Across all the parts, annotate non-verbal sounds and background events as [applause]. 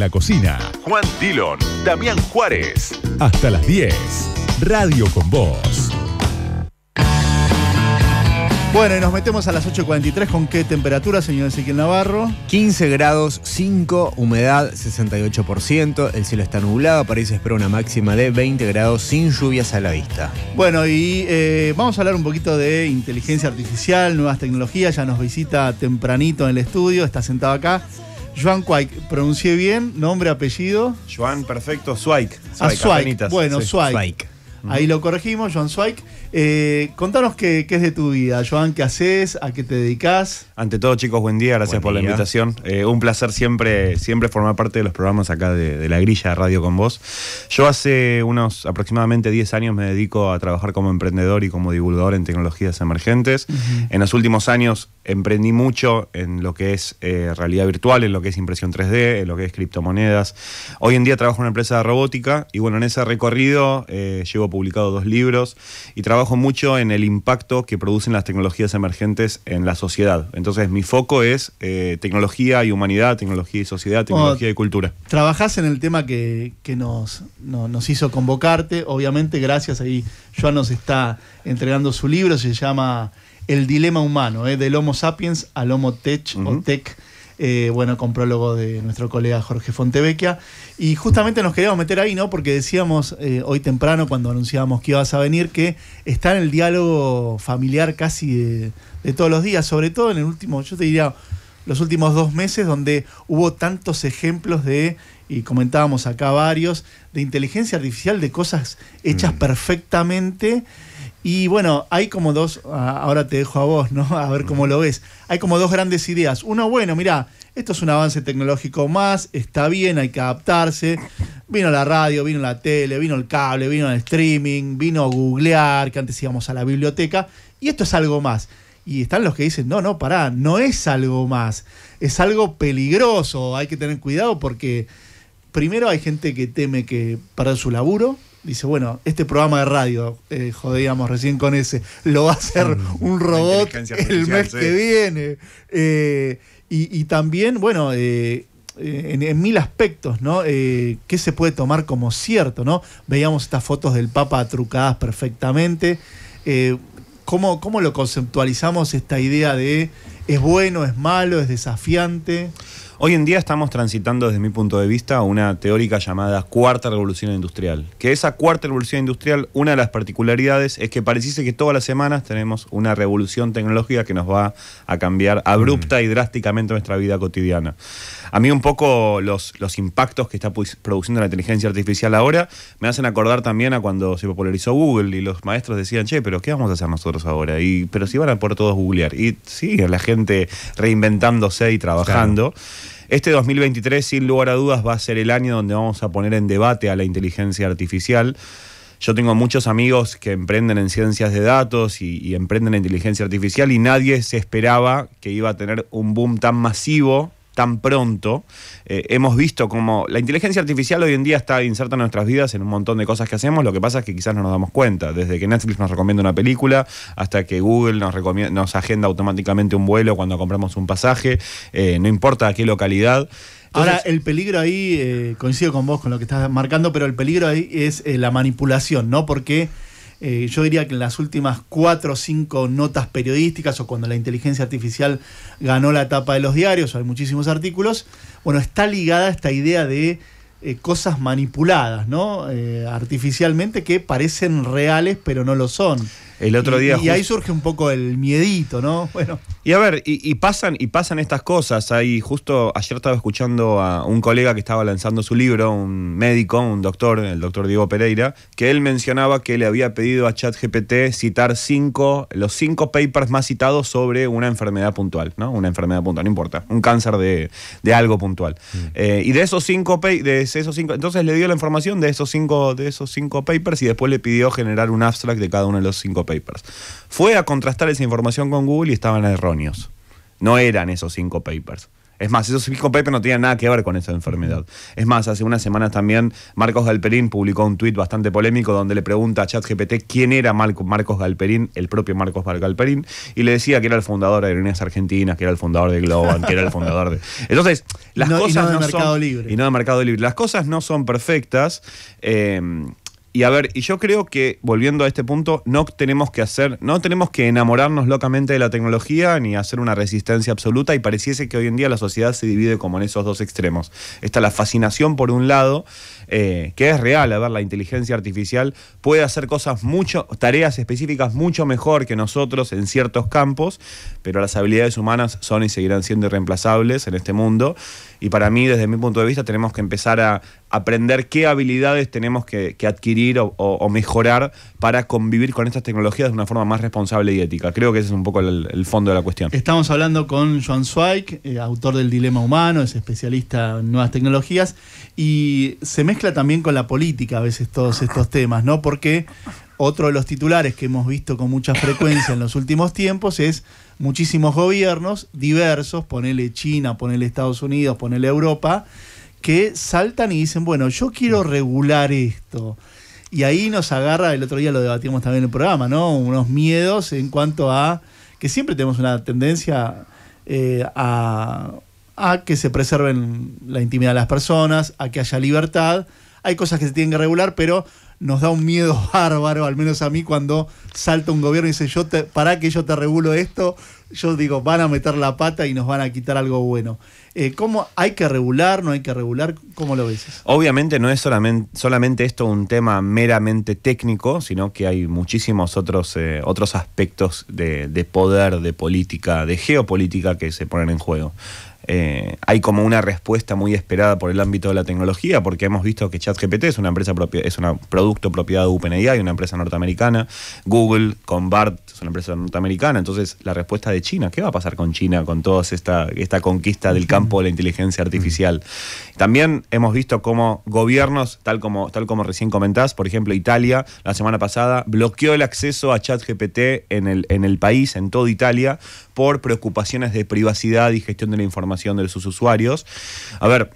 la cocina. Juan Dillon, Damián Juárez. Hasta las 10. Radio con vos. Bueno, y nos metemos a las 8.43. ¿Con qué temperatura, señor Ezequiel Navarro? 15 grados 5, humedad 68%, el cielo está nublado, París espera una máxima de 20 grados sin lluvias a la vista. Bueno, y eh, vamos a hablar un poquito de inteligencia artificial, nuevas tecnologías. Ya nos visita tempranito en el estudio, está sentado acá. Joan Cuai, pronuncié bien, nombre, apellido. Joan, perfecto, Swike. Ah, Bueno, sí. Ahí lo corregimos, Joan Swike. Eh, contanos qué, qué, es de tu vida, Joan, qué haces, a qué te dedicas. Ante todo, chicos, buen día, gracias por la invitación. Eh, un placer siempre, siempre formar parte de los programas acá de, la grilla de Radio con vos. Yo hace unos aproximadamente 10 años me dedico a trabajar como emprendedor y como divulgador en tecnologías emergentes. En los últimos años emprendí mucho en lo que es eh, realidad virtual, en lo que es impresión 3D, en lo que es criptomonedas. Hoy en día trabajo en una empresa de robótica y bueno, en ese recorrido eh, llevo publicado dos libros y trabajo mucho en el impacto que producen las tecnologías emergentes en la sociedad. Entonces, entonces, mi foco es eh, tecnología y humanidad, tecnología y sociedad, tecnología oh, y cultura. Trabajás en el tema que, nos, hizo convocarte. Obviamente, gracias ahí. Joan nos está entregando su libro, se llama El dilema humano, eh, del Homo sapiens al Homo tech o tech eh, bueno, con prólogo de nuestro colega Jorge Fontevecchia. Y justamente nos queríamos meter ahí, ¿no? Porque decíamos eh, hoy temprano, cuando anunciábamos que ibas a venir, que está en el diálogo familiar casi de, todos los días, sobre todo en el último, yo te diría, los últimos dos meses, donde hubo tantos ejemplos de y comentábamos acá varios, de inteligencia artificial, de cosas hechas mm. perfectamente y bueno, hay como dos, ah, ahora te dejo a vos, ¿no? A ver cómo lo ves. Hay como dos grandes ideas. Uno, bueno, mira, esto es un avance tecnológico más, está bien, hay que adaptarse. Vino la radio, vino la tele, vino el cable, vino el streaming, vino googlear, que antes íbamos a la biblioteca, y esto es algo más. Y están los que dicen, no, no, pará, no es algo más, es algo peligroso, hay que tener cuidado porque primero hay gente que teme que perder su laburo, dice, bueno, este programa de radio, eh, jodíamos recién con ese, lo va a hacer un robot el mes que viene. Eh, y, también, bueno, eh, en, mil aspectos, ¿no? ¿Qué se puede tomar como cierto, ¿no? Veíamos estas fotos del Papa trucadas perfectamente. ¿cómo, ¿Cómo lo conceptualizamos esta idea de es bueno, es malo, es desafiante? Hoy en día estamos transitando, desde mi punto de vista, una teórica llamada Cuarta Revolución Industrial. Que esa Cuarta Revolución Industrial, una de las particularidades es que pareciese que todas las semanas tenemos una revolución tecnológica que nos va a cambiar abrupta y drásticamente nuestra vida cotidiana. A mí un poco los, los impactos que está produciendo la inteligencia artificial ahora me hacen acordar también a cuando se popularizó Google y los maestros decían, che, pero ¿qué vamos a hacer nosotros ahora? Y, pero si van a poder todos googlear. Y sí, la gente reinventándose y trabajando. Este 2023, sin lugar a dudas, va a ser el año donde vamos a poner en debate a la inteligencia artificial. Yo tengo muchos amigos que emprenden en ciencias de datos y, y emprenden en inteligencia artificial y nadie se esperaba que iba a tener un boom tan masivo tan pronto. Eh, hemos visto como la inteligencia artificial hoy en día está inserta en nuestras vidas en un montón de cosas que hacemos, lo que pasa es que quizás no nos damos cuenta, desde que Netflix nos recomienda una película hasta que Google nos, agenda automáticamente un vuelo cuando compramos un pasaje, eh, no importa a qué localidad. Ahora, el peligro ahí, eh, coincido con vos con lo que estás marcando, pero el peligro ahí es la manipulación, ¿no? Porque eh, yo diría que en las últimas cuatro o cinco notas periodísticas o cuando la inteligencia artificial ganó la etapa de los diarios, hay muchísimos artículos, bueno, está ligada esta idea de eh, cosas manipuladas, ¿no? Eh, artificialmente que parecen reales pero no lo son otro y, día. Y ahí surge un poco el miedito, ¿no? [laughs] Bueno. Y a ver, y, pasan, y pasan estas cosas. Ahí justo ayer estaba escuchando a un colega que estaba lanzando su libro, un médico, un doctor, el doctor Diego Pereira, que él mencionaba que le había pedido a ChatGPT citar cinco, los cinco papers más citados sobre una enfermedad puntual, ¿no? Una enfermedad puntual, no importa, un cáncer de, algo puntual. Mm. Eh, y de esos cinco de esos cinco, entonces le dio la información de esos cinco, de esos cinco papers y después le pidió generar un abstract de cada uno de los cinco papers papers. Fue a contrastar esa información con Google y estaban erróneos. No eran esos cinco papers. Es más, esos cinco papers no tenían nada que ver con esa enfermedad. Es más, hace unas semanas también Marcos Galperín publicó un tuit bastante polémico donde le pregunta a ChatGPT quién era Marcos Galperín, el propio Marcos Galperín, y le decía que era el fundador de Aerolíneas Argentinas, que era el fundador de Globan, que era el fundador de... Entonces, las cosas no, son... Libre. Y no de Mercado Libre. Las cosas no son perfectas. Eh, y a ver, y yo creo que, volviendo a este punto, no tenemos que hacer, no tenemos que enamorarnos locamente de la tecnología ni hacer una resistencia absoluta. Y pareciese que hoy en día la sociedad se divide como en esos dos extremos. Está la fascinación por un lado, eh, que es real, a ver, la inteligencia artificial puede hacer cosas mucho, tareas específicas mucho mejor que nosotros en ciertos campos, pero las habilidades humanas son y seguirán siendo irreemplazables en este mundo. Y para mí, desde mi punto de vista, tenemos que empezar a, aprender qué habilidades tenemos que, adquirir o, mejorar para convivir con estas tecnologías de una forma más responsable y ética. Creo que ese es un poco el, fondo de la cuestión. Estamos hablando con Joan Zweig, eh, autor del Dilema Humano, es especialista en nuevas tecnologías, y se mezcla también con la política a veces todos estos temas, ¿no? Porque otro de los titulares que hemos visto con mucha frecuencia en los últimos tiempos es muchísimos gobiernos diversos, ponele China, ponele Estados Unidos, ponele Europa, que saltan y dicen, bueno, yo quiero regular esto. Y ahí nos agarra, el otro día lo debatimos también en el programa, ¿no? Unos miedos en cuanto a que siempre tenemos una tendencia eh, a, a que se preserven la intimidad de las personas, a que haya libertad. Hay cosas que se tienen que regular, pero nos da un miedo [laughs] bárbaro, al menos a mí, cuando salta un gobierno y dice, yo te, para que yo te regulo esto, yo digo, van a meter la pata y nos van a quitar algo bueno. Eh, ¿Cómo hay que regular? ¿No hay que regular? ¿Cómo lo ves? Obviamente no es solamente, esto un tema meramente técnico, sino que hay muchísimos otros, eh, otros aspectos de, de, poder, de política, de geopolítica que se ponen en juego. Eh, hay como una respuesta muy esperada por el ámbito de la tecnología, porque hemos visto que ChatGPT es una empresa propia, es un producto propiedad de OpenAI, una empresa norteamericana, Google con BART es una empresa norteamericana, entonces la respuesta de China, ¿qué va a pasar con China con toda esta, esta conquista del campo de la inteligencia artificial? También hemos visto cómo gobiernos, tal como, tal como recién comentás, por ejemplo Italia, la semana pasada bloqueó el acceso a ChatGPT en el, en el país, en toda Italia, por preocupaciones de privacidad y gestión de la información de sus usuarios. A ver,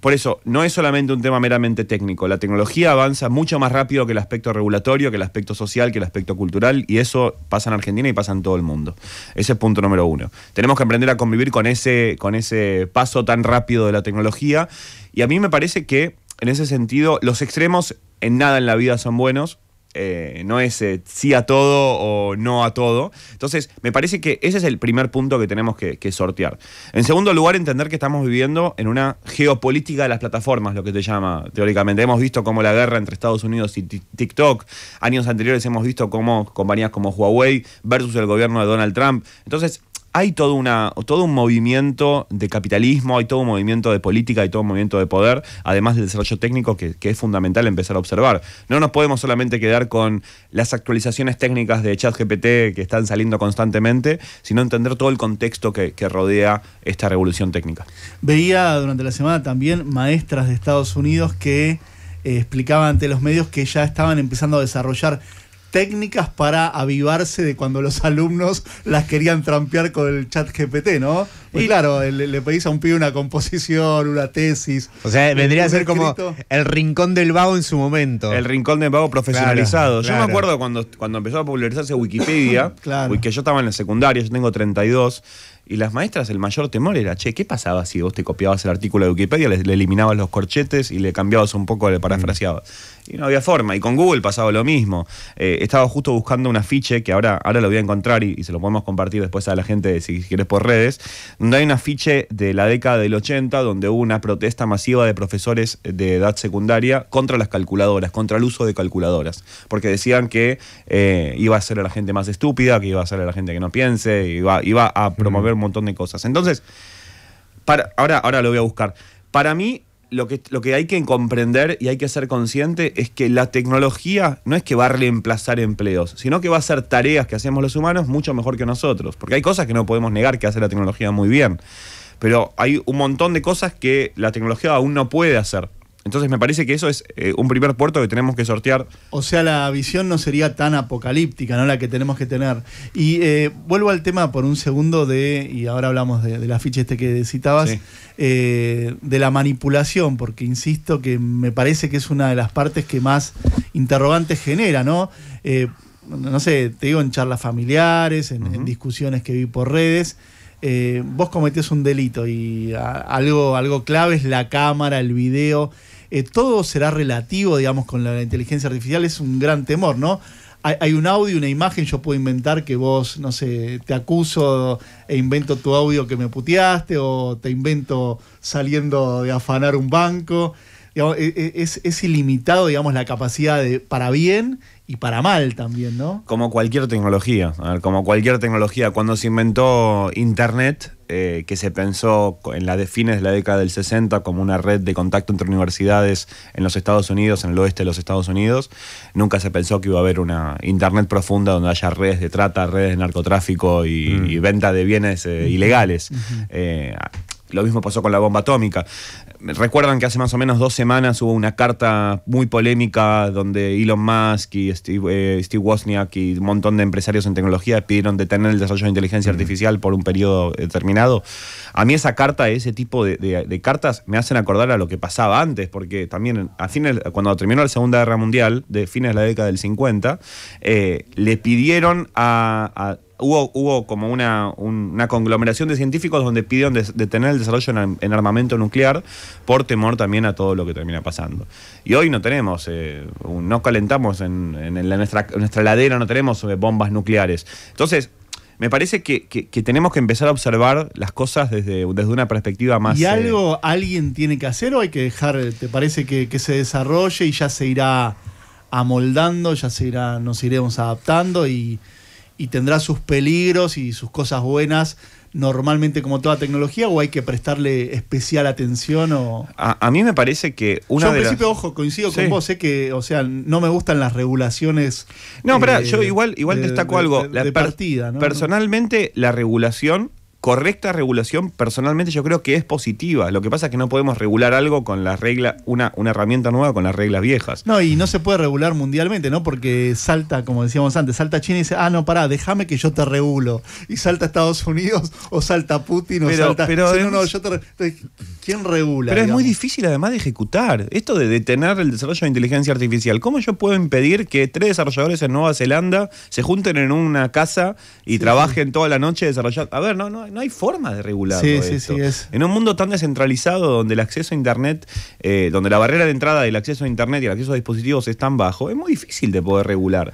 por eso, no es solamente un tema meramente técnico. La tecnología avanza mucho más rápido que el aspecto regulatorio, que el aspecto social, que el aspecto cultural, y eso pasa en Argentina y pasa en todo el mundo. Ese es punto número uno. Tenemos que aprender a convivir con ese, con ese paso tan rápido de la tecnología, y a mí me parece que, en ese sentido, los extremos en nada en la vida son buenos, eh, no es eh, sí a todo o no a todo. Entonces, me parece que ese es el primer punto que tenemos que, que, sortear. En segundo lugar, entender que estamos viviendo en una geopolítica de las plataformas, lo que se llama teóricamente. Hemos visto cómo la guerra entre Estados Unidos y TikTok, años anteriores hemos visto cómo compañías como Huawei versus el gobierno de Donald Trump. Entonces, hay todo, todo un movimiento de capitalismo, hay todo un movimiento de política, hay todo un movimiento de poder, además del desarrollo técnico que, es fundamental empezar a observar. No nos podemos solamente quedar con las actualizaciones técnicas de ChatGPT que están saliendo constantemente, sino entender todo el contexto que, rodea esta revolución técnica. Veía durante la semana también maestras de Estados Unidos que eh, explicaban ante los medios que ya estaban empezando a desarrollar técnicas para avivarse de cuando los alumnos las querían trampear con el chat GPT, ¿no? Pues y claro, le, pedís a un pibe una composición, una tesis. O sea, vendría a ser como el rincón del vago en su momento. El rincón del vago profesionalizado. yo me acuerdo cuando, cuando empezó a popularizarse Wikipedia, claro. que yo estaba en la secundaria, yo tengo 32. Y las maestras, el mayor temor era, che, ¿qué pasaba si vos te copiabas el artículo de Wikipedia, le, eliminabas los corchetes y le cambiabas un poco, le parafraseabas? Mm. Y no había forma. Y con Google pasaba lo mismo. Eh, estaba justo buscando un afiche, que ahora, ahora lo voy a encontrar y, se lo podemos compartir después a la gente, si quieres por redes, donde hay un afiche de la década del 80, donde hubo una protesta masiva de profesores de edad secundaria contra las calculadoras, contra el uso de calculadoras. Porque decían que eh, iba a ser a la gente más estúpida, que iba a ser a la gente que no piense, iba, iba a promover un montón de cosas. Entonces, para, ahora, ahora lo voy a buscar. Para mí, lo que, lo que hay que comprender y hay que ser consciente es que la tecnología no es que va a reemplazar empleos, sino que va a hacer tareas que hacemos los humanos mucho mejor que nosotros. Porque hay cosas que no podemos negar que hace la tecnología muy bien. Pero hay un montón de cosas que la tecnología aún no puede hacer. Entonces me parece que eso es eh, un primer puerto que tenemos que sortear. O sea, la visión no sería tan apocalíptica, ¿no? La que tenemos que tener. Y eh, vuelvo al tema por un segundo de, y ahora hablamos de, del afiche este que citabas, eh, de la manipulación, porque insisto que me parece que es una de las partes que más interrogantes genera, ¿no? no sé, te digo en charlas familiares, en, discusiones que vi por redes. vos cometés un delito y algo, algo clave es la cámara, el video. Eh, todo será relativo, digamos, con la inteligencia artificial, es un gran temor, ¿no? Hay, un audio, una imagen, yo puedo inventar que vos, no sé, te acuso e invento tu audio que me puteaste o te invento saliendo de afanar un banco. E, e, es, ilimitado, digamos, la capacidad para bien y para mal también, ¿no? Como cualquier tecnología, como cualquier tecnología, cuando se inventó Internet, eh, que se pensó en la de fines de la década del 60 como una red de contacto entre universidades en los Estados Unidos, en el oeste de los Estados Unidos, nunca se pensó que iba a haber una Internet profunda donde haya redes de trata, redes de narcotráfico y, mm. venta de bienes eh, ilegales. Eh, lo mismo pasó con la bomba atómica. Recuerdan que hace más o menos dos semanas hubo una carta muy polémica donde Elon Musk y Steve, eh, Wozniak y un montón de empresarios en tecnología pidieron detener el desarrollo de inteligencia artificial por un periodo eh, determinado. A mí esa carta, ese tipo de, cartas me hacen acordar a lo que pasaba antes, porque también cuando terminó la Segunda Guerra Mundial, de fines de la década del 50, eh, le pidieron a hubo, como una, una conglomeración de científicos donde pidieron detener el desarrollo en, armamento nuclear por temor también a todo lo que termina pasando. Y hoy no tenemos, eh, no calentamos en, la, nuestra, nuestra ladera, no tenemos eh, bombas nucleares. Entonces, me parece que, tenemos que empezar a observar las cosas desde, desde una perspectiva más. ¿Y eh, algo alguien tiene que hacer o hay que dejar, te parece que, que, se desarrolle y ya se irá amoldando, ya se irá, nos iremos adaptando y y tendrá sus peligros y sus cosas buenas normalmente como toda tecnología o hay que prestarle especial atención o a, mí me parece que una yo en principio ojo coincido con vos sé que o sea no me gustan las regulaciones no pero eh, yo igual igual destaco algo de, partida ¿no? personalmente la regulación correcta regulación personalmente yo creo que es positiva. Lo que pasa es que no podemos regular algo con las reglas, una, una herramienta nueva con las reglas viejas. No, y no se puede regular mundialmente, ¿no? Porque salta, como decíamos antes, salta China y dice, ah, no, pará, déjame que yo te regulo. Y salta Estados Unidos [laughs] o salta Putin o salta... Pero, no, ¿Quién regula? Pero es muy difícil además de ejecutar. Esto de detener el desarrollo de inteligencia artificial, ¿cómo yo puedo impedir que tres desarrolladores en Nueva Zelanda se junten en una casa y trabajen toda la noche desarrollando? A ver, no, no no hay forma de regularlo. En un mundo tan descentralizado donde el acceso a Internet, eh, donde la barrera de entrada del acceso a Internet y el acceso a dispositivos es tan bajo, es muy difícil de poder regular.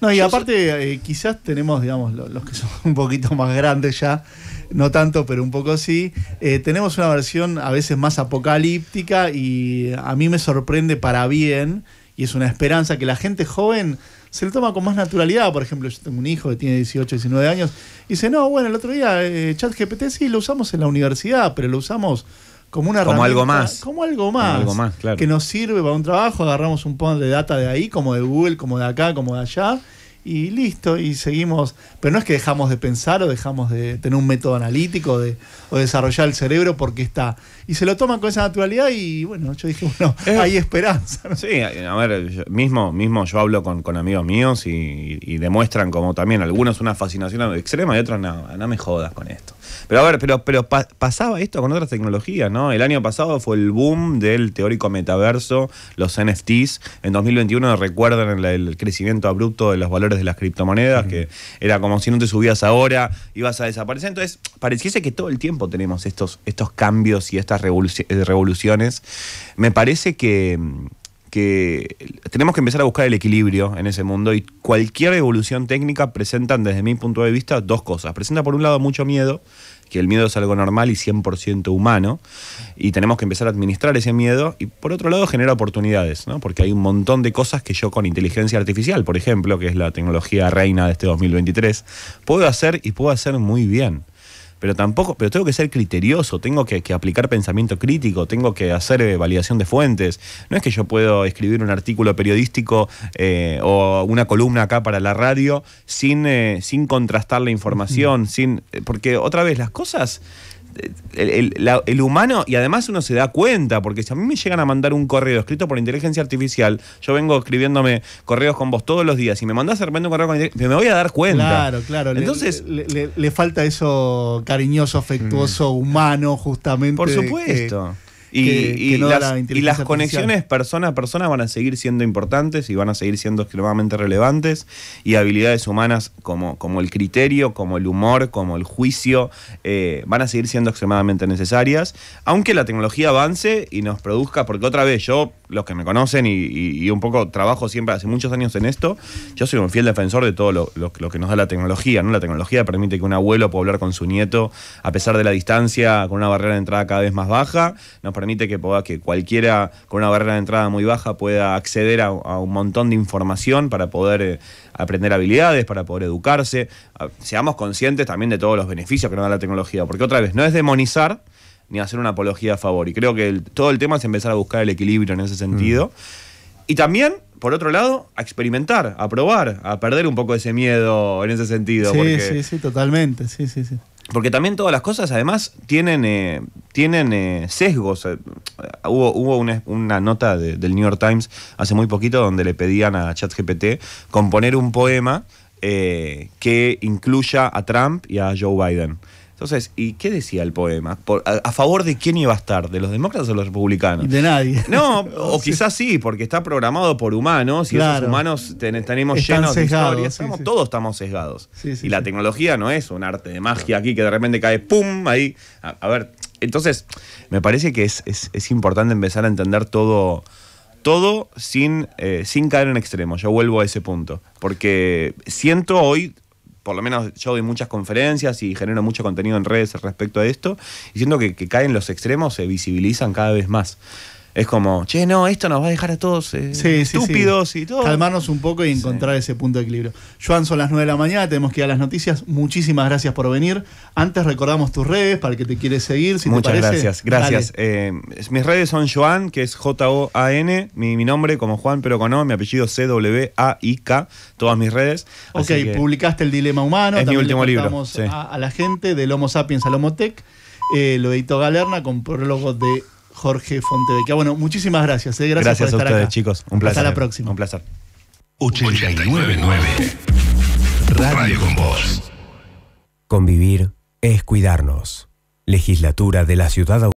No, y aparte, eh, quizás tenemos, digamos, los que son un poquito [laughs] más grandes ya, no tanto, pero un poco sí. Eh, tenemos una versión a veces más apocalíptica y a mí me sorprende para bien y es una esperanza que la gente joven se lo toma con más naturalidad. Por ejemplo, yo tengo un hijo que tiene 18, 19 años y dice, no, bueno, el otro día eh, ChatGPT sí lo usamos en la universidad, pero lo usamos como una como algo más como algo más, como algo más claro. que nos sirve para un trabajo agarramos un poco de data de ahí como de Google como de acá como de allá y listo, y seguimos. Pero no es que dejamos de pensar o dejamos de tener un método analítico de, o desarrollar el cerebro porque está. Y se lo toman con esa naturalidad y bueno, yo dije, bueno, [laughs] hay esperanza. Sí, a ver, mismo, mismo yo hablo con, amigos míos y, demuestran como también algunos una fascinación extrema y otros nada, no me jodas con esto. Pero a ver, pero, pero pasaba esto con otras tecnologías, ¿no? El año pasado fue el boom del teórico metaverso, los NFTs. En 2021 recuerdan el, crecimiento abrupto de los valores de las criptomonedas, que era como si no te subías ahora, ibas a desaparecer. Entonces, pareciese que todo el tiempo tenemos estos, estos cambios y estas eh, revoluciones. Me parece que mm, que tenemos que empezar a buscar el equilibrio en ese mundo y cualquier evolución técnica presentan desde mi punto de vista dos cosas. Presenta por un lado mucho miedo, que el miedo es algo normal y 100% humano, y tenemos que empezar a administrar ese miedo, y por otro lado genera oportunidades, ¿no? porque hay un montón de cosas que yo con inteligencia artificial, por ejemplo, que es la tecnología reina de este 2023, puedo hacer y puedo hacer muy bien pero tampoco, pero tengo que ser criterioso, tengo que, aplicar pensamiento crítico, tengo que hacer eh, validación de fuentes. No es que yo puedo escribir un artículo periodístico eh, o una columna acá para la radio sin, eh, sin contrastar la información, sin. Porque otra vez, las cosas el, el, humano, y además uno se da cuenta, porque si a mí me llegan a mandar un correo escrito por inteligencia artificial, yo vengo escribiéndome correos con vos todos los días, y me mandas de repente un correo con me voy a dar cuenta. Claro, claro. Entonces. Le, le, falta eso cariñoso, afectuoso, mm. humano, justamente. Por supuesto. Y, las, conexiones persona a persona van a seguir siendo importantes y van a seguir siendo extremadamente relevantes. Y habilidades humanas como, como el criterio, como el humor, como el juicio, eh, van a seguir siendo extremadamente necesarias. Aunque la tecnología avance y nos produzca, porque otra vez yo, los que me conocen y, un poco trabajo siempre hace muchos años en esto, yo soy un fiel defensor de todo lo, que nos da la tecnología. ¿no? La tecnología permite que un abuelo pueda hablar con su nieto a pesar de la distancia, con una barrera de entrada cada vez más baja. Nos permite que, pueda, que cualquiera con una barrera de entrada muy baja pueda acceder a, un montón de información para poder eh, aprender habilidades, para poder educarse. Ah, seamos conscientes también de todos los beneficios que nos da la tecnología, porque otra vez, no es demonizar ni hacer una apología a favor. Y creo que todo el tema es empezar a buscar el equilibrio en ese sentido. Mm. Y también por otro lado, a experimentar, a probar, a perder un poco ese miedo en ese sentido. Sí, sí, sí, totalmente, sí, sí, sí. Porque también todas las cosas, además, tienen, eh, tienen eh, sesgos. Eh, hubo, hubo una, nota del New York Times hace muy poquito donde le pedían a ChatGPT componer un poema que incluya a Trump y a Joe Biden. Entonces, ¿y qué decía el poema? a, favor de quién iba a estar? ¿De los demócratas o los republicanos? De nadie. No, [laughs] o quizás sí, porque está programado por humanos y esos humanos tenemos llenos de historias. Todos estamos sesgados. y la tecnología no es un arte de magia aquí que de repente cae ¡pum! ahí. A, ver, entonces, me parece que es, importante empezar a entender todo. Todo sin, eh, sin caer en extremo, yo vuelvo a ese punto, porque siento hoy por lo menos yo doy muchas conferencias y genero mucho contenido en redes respecto a esto, y siento que, que caen los extremos, se visibilizan cada vez más. Es como, che, no, esto nos va a dejar a todos eh, estúpidos y todo. Calmarnos un poco y encontrar ese punto de equilibrio. Joan, son las 9 de la mañana, tenemos que ir a las noticias. Muchísimas gracias por venir. Antes recordamos tus redes para el que te quiere seguir. Muchas gracias, gracias. Eh, mis redes son Joan, que es J-O-A-N, mi, nombre como Juan, pero con O, mi apellido C-W-A-I-K, todas mis redes. Ok, publicaste El Dilema Humano. Es mi último libro. A, la gente del Homo Sapiens al Homo eh, lo editó Galerna con prólogo de Jorge Fontevecchia. Bueno, muchísimas gracias. Eh. Gracias, por estar a chicos. Un placer. Hasta la próxima. Un placer. 899 Radio con Convivir es cuidarnos. Legislatura de la Ciudad